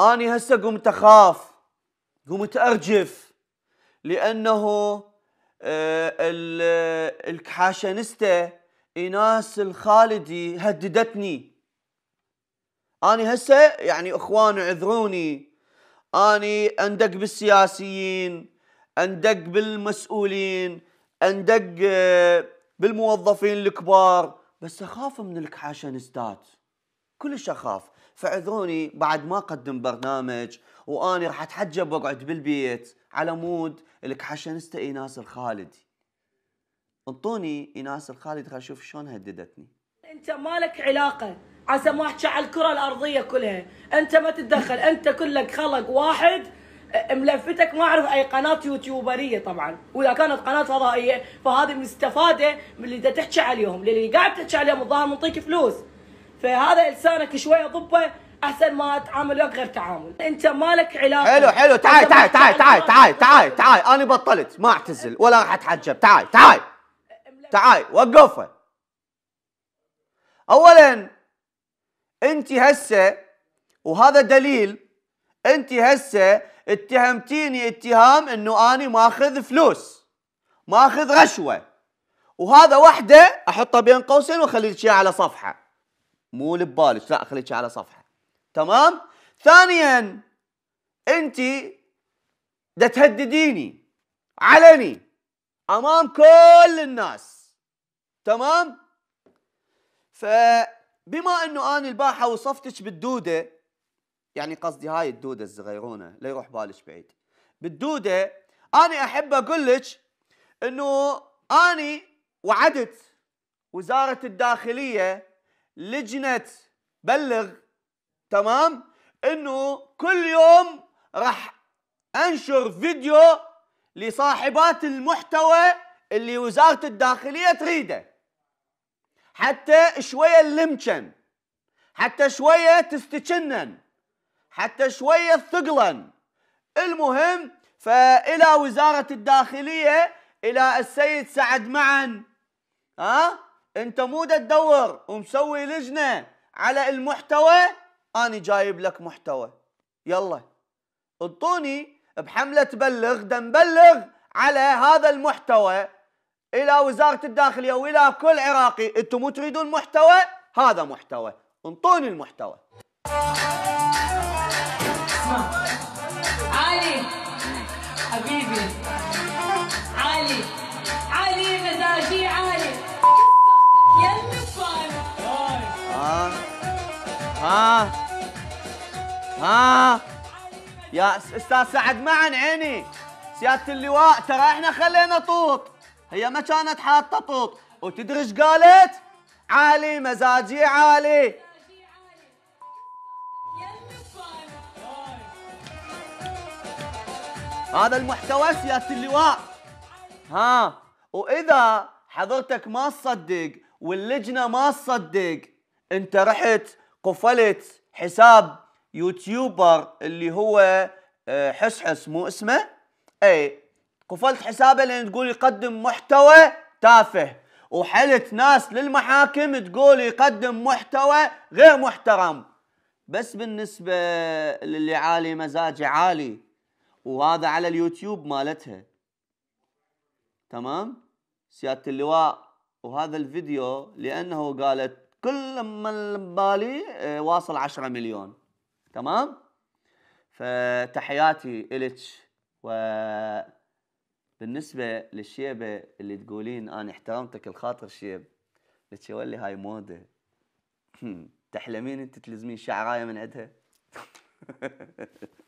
أني هسه قمت أخاف قمت أرجف لأنه آه، آه، الكحاشنستة إناس الخالدي هددتني أني هسه يعني إخوان عذروني أني أندق بالسياسيين أندق بالمسؤولين أندق آه، بالموظفين الكبار بس أخاف من الكحاشنستات كل شخاف فعذروني بعد ما اقدم برنامج واني راح اتحجب واقعد بالبيت على مود الكحشنستا ايناس الخالدي انطوني ايناس الخالدي خل اشوف شلون هددتني انت مالك علاقه عسى ما احكي على الكره الارضيه كلها انت ما تتدخل انت كلك خلق واحد ملفتك ما اعرف اي قناه يوتيوبريه طبعا واذا كانت قناه فضائيه فهذه مستفاده من اللي تحكي عليهم اللي قاعد تحكي عليهم الظاهر منطيك فلوس فهذا لسانك شويه ضبه احسن ما تعامل وياك غير تعامل انت مالك علاقه حلو حلو تعال تعال تعال تعال تعال تعال تعال انا بطلت ما اعتزل ولا راح اتحجب تعال تعال تعال وقفه اولا انت هسه وهذا دليل انت هسه اتهمتيني اتهام انه اني ماخذ فلوس ماخذ رشوه وهذا وحده احطه بين قوسين واخلي على صفحه مو اللي ببالك لا خليك على صفحه تمام ثانيا انت دا تهدديني علني امام كل الناس تمام فبما انه انا البارحه وصفتك بالدوده يعني قصدي هاي الدوده الصغيرونه لا يروح بالك بعيد بالدوده انا احب اقول لك انه اني وعدت وزاره الداخليه لجنه بلغ تمام انه كل يوم راح انشر فيديو لصاحبات المحتوى اللي وزاره الداخليه تريده حتى شويه لمشن حتى شويه تستجنن حتى شويه ثقلن المهم فالى وزاره الداخليه الى السيد سعد معن ها انت مو دا تدور ومسوي لجنه على المحتوى انا جايب لك محتوى يلا انطوني بحمله تبلغ دا نبلغ على هذا المحتوى الى وزاره الداخليه والى كل عراقي انتم مو تريدون محتوى هذا محتوى انطوني المحتوى علي ها ها يا استاذ سعد معن عيني سياده اللواء ترى احنا خلينا طوط هي ما كانت حاطه طوط وتدري ايش قالت عالي مزاجي عالي هذا المحتوى سياده اللواء ها واذا حضرتك ما تصدق واللجنه ما تصدق انت رحت قفلت حساب يوتيوبر اللي هو آه، حسحس مو اسمه اي قفلت حسابه لان تقول يقدم محتوى تافه وحلت ناس للمحاكم تقول يقدم محتوى غير محترم بس بالنسبه للي عالي مزاجي عالي وهذا على اليوتيوب مالتها تمام سياده اللواء وهذا الفيديو لانه قالت كل ما ببالي آه، واصل 10 مليون تمام فتحياتي إلك و بالنسبة للشيبة اللي تقولين أنا احترمتك الخاطر شيب لك يولي هاي موضة تحلمين انت تلزمين شعراية من عندها